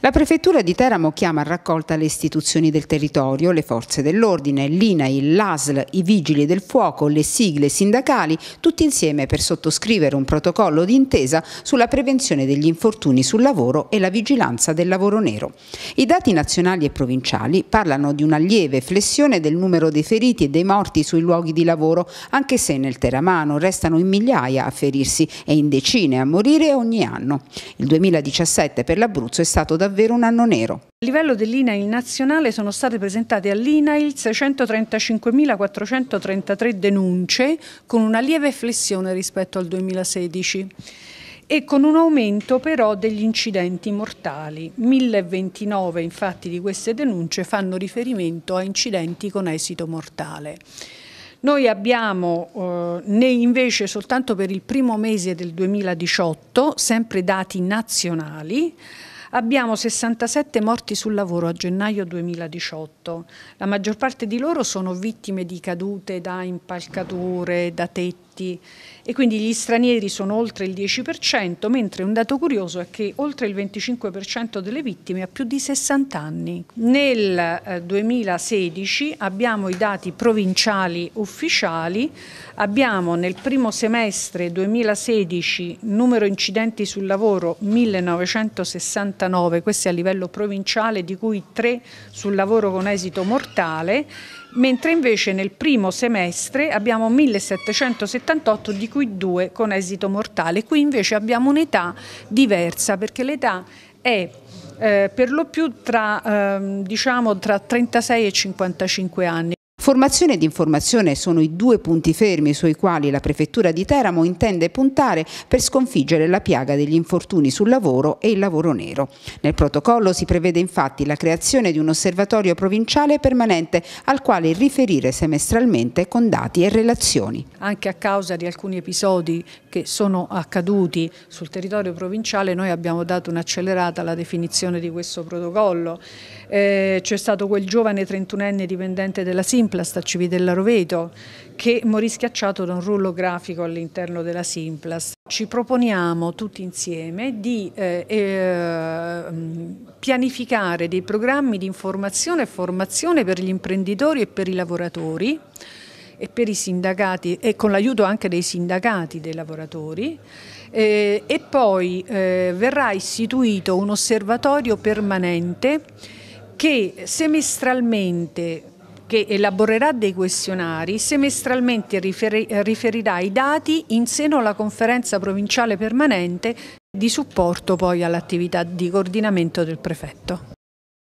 La prefettura di Teramo chiama a raccolta le istituzioni del territorio, le forze dell'ordine, l'INAI, l'ASL, i vigili del fuoco, le sigle sindacali, tutti insieme per sottoscrivere un protocollo d'intesa sulla prevenzione degli infortuni sul lavoro e la vigilanza del lavoro nero. I dati nazionali e provinciali parlano di una lieve flessione del numero dei feriti e dei morti sui luoghi di lavoro, anche se nel Teramano restano in migliaia a ferirsi e in decine a morire ogni anno. Il 2017 per l'Abruzzo è stato davvero davvero un anno nero. A livello dell'INAIL nazionale sono state presentate all'INAIL 635.433 denunce con una lieve flessione rispetto al 2016 e con un aumento però degli incidenti mortali. 1029 infatti di queste denunce fanno riferimento a incidenti con esito mortale. Noi abbiamo eh, invece soltanto per il primo mese del 2018, sempre dati nazionali, Abbiamo 67 morti sul lavoro a gennaio 2018. La maggior parte di loro sono vittime di cadute da impalcature, da tetti morti e quindi gli stranieri sono oltre il 10%, mentre un dato curioso è che oltre il 25% delle vittime ha più di 60 anni. Nel 2016 eh, abbiamo i dati provinciali ufficiali, abbiamo nel primo semestre 2016 numero incidenti sul lavoro 1969, questo è a livello provinciale di cui 3 sul lavoro con esito mortale mentre invece nel primo semestre abbiamo 1778 di cui due con esito mortale. Qui invece abbiamo un'età diversa perché l'età è eh, per lo più tra, eh, diciamo, tra 36 e 55 anni. Formazione ed informazione sono i due punti fermi sui quali la Prefettura di Teramo intende puntare per sconfiggere la piaga degli infortuni sul lavoro e il lavoro nero. Nel protocollo si prevede infatti la creazione di un osservatorio provinciale permanente al quale riferire semestralmente con dati e relazioni. Anche a causa di alcuni episodi che sono accaduti sul territorio provinciale noi abbiamo dato un'accelerata alla definizione di questo protocollo. Eh, C'è stato quel giovane 31enne dipendente della Simple Simplast a Roveto che morì schiacciato da un rullo grafico all'interno della Simplast. Ci proponiamo tutti insieme di eh, eh, pianificare dei programmi di informazione e formazione per gli imprenditori e per i lavoratori e per i sindacati e con l'aiuto anche dei sindacati dei lavoratori eh, e poi eh, verrà istituito un osservatorio permanente che semestralmente che elaborerà dei questionari, semestralmente riferirà i dati in seno alla conferenza provinciale permanente di supporto poi all'attività di coordinamento del prefetto.